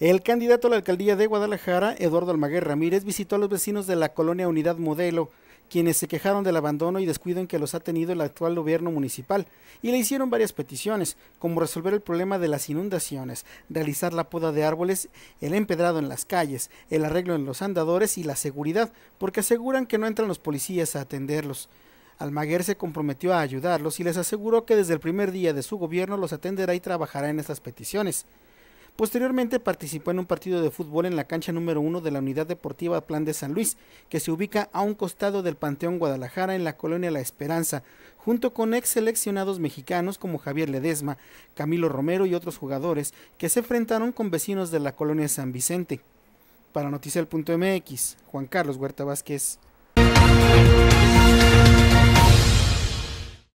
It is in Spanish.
El candidato a la alcaldía de Guadalajara, Eduardo Almaguer Ramírez, visitó a los vecinos de la colonia Unidad Modelo, quienes se quejaron del abandono y descuido en que los ha tenido el actual gobierno municipal, y le hicieron varias peticiones, como resolver el problema de las inundaciones, realizar la poda de árboles, el empedrado en las calles, el arreglo en los andadores y la seguridad, porque aseguran que no entran los policías a atenderlos. Almaguer se comprometió a ayudarlos y les aseguró que desde el primer día de su gobierno los atenderá y trabajará en estas peticiones. Posteriormente participó en un partido de fútbol en la cancha número 1 de la Unidad Deportiva Plan de San Luis, que se ubica a un costado del Panteón Guadalajara en la colonia La Esperanza, junto con ex seleccionados mexicanos como Javier Ledesma, Camilo Romero y otros jugadores que se enfrentaron con vecinos de la colonia San Vicente. Para Noticiel.mx, Juan Carlos Huerta Vázquez.